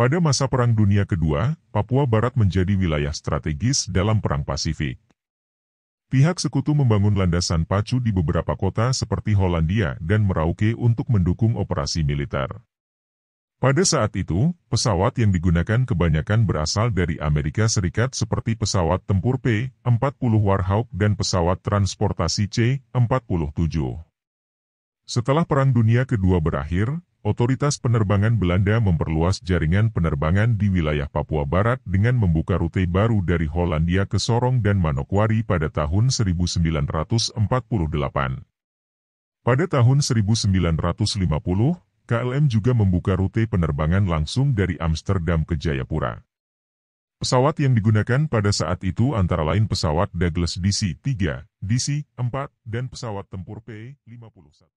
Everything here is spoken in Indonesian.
Pada masa Perang Dunia Kedua, Papua Barat menjadi wilayah strategis dalam Perang Pasifik. Pihak sekutu membangun landasan pacu di beberapa kota seperti Hollandia dan Merauke untuk mendukung operasi militer. Pada saat itu, pesawat yang digunakan kebanyakan berasal dari Amerika Serikat seperti pesawat tempur P-40 Warhawk dan pesawat transportasi C-47. Setelah Perang Dunia Kedua berakhir, Otoritas penerbangan Belanda memperluas jaringan penerbangan di wilayah Papua Barat dengan membuka rute baru dari Hollandia ke Sorong dan Manokwari pada tahun 1948. Pada tahun 1950, KLM juga membuka rute penerbangan langsung dari Amsterdam ke Jayapura. Pesawat yang digunakan pada saat itu antara lain pesawat Douglas DC-3, DC-4, dan pesawat tempur P-51.